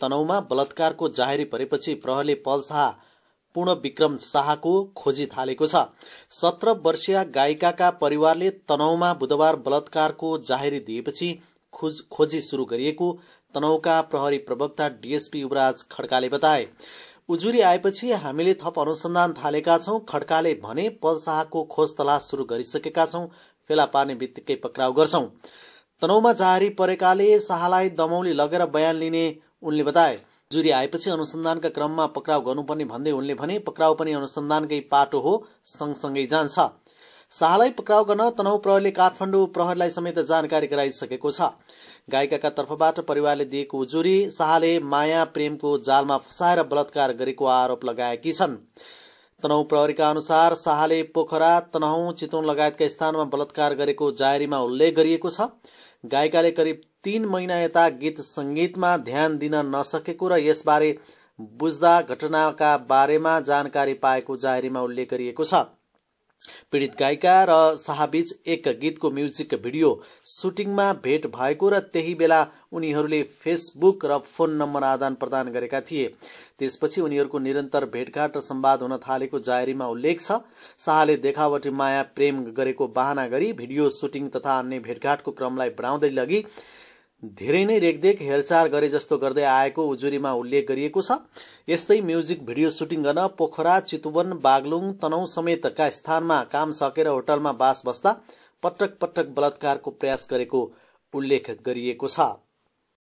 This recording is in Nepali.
तनहुमा बलात्कारको जाहेरी परेपछि प्रहरले पल शाह पूर्ण विक्रम शाहको खोजी थालेको छ सत्र वर्षीय गायिकाका परिवारले तनहुमा बुधबार बलात्कारको जाहेरी दिएपछि खोजी शुरू गरिएको तनहुका प्रहरी प्रवक्ता डीएसपी युवराज खड्काले बताए उजुरी आएपछि हामीले थप अनुसन्धान थालेका छौं खड्काले भने पल शाहको खोज तलास सुरु गरिसकेका छौं फेला पार्ने बित्तिकै पक्राउ गर्छौं तनहुमा जाहेरी परेकाले शाहलाई दमौली लगेर बयान लिने उनले बताए जुरी आएपछि अनुसन्धानका क्रममा पक्राउ गर्नुपर्ने भन्दै उनले भने पक्राउ पनि अनुसन्धानकै पाटो हो सँगसँगै जान्छ शाहलाई पक्राउ गर्न तनहु प्रहरीले काठमाडौँ प्रहरीलाई समेत जानकारी गराइसकेको छ गायिकाका तर्फबाट परिवारले दिएको उजुरी शाहले माया प्रेमको जालमा फसाएर बलात्कार गरेको आरोप लगाएकी छन् तनहु प्रहरीका अनुसार शाहले पोखरा तनहु चितवन लगायतका स्थानमा बलात्कार गरेको जायरीमा उल्लेख गरिएको छ गायिकाले करिब तीन महिना यता गीत संगीतमा ध्यान दिन नसकेको र यसबारे बुझ्दा घटनाका बारेमा जानकारी पाएको जाहेरीमा उल्लेख गरिएको छ पीड़ित गायिका र शाहबीच एक गीतको म्युजिक भिडियो सुटिङमा भेट भएको र त्यही बेला उनीहरूले फेसबुक र फोन नम्बर आदान प्रदान गरेका थिए त्यसपछि उनीहरूको निरन्तर भेटघाट र सम्वाद हुन थालेको जायरीमा उल्लेख छ शाहले देखावटी माया प्रेम गरेको बहाना गरी भिडियो सुटिङ तथा अन्य भेटघाटको क्रमलाई बढाउँदै लगी धेरै नै रेखदेख हेरचाह गरे जस्तो गर्दै आएको उजुरीमा उल्लेख गरिएको छ यस्तै म्युजिक भिडियो सुटिङ गर्न पोखरा चितुवन बागलुङ तनौ समेतका स्थानमा काम सकेर होटलमा बास बस्दा पटक पटक बलात्कारको प्रयास गरेको उल्लेख गरिएको छ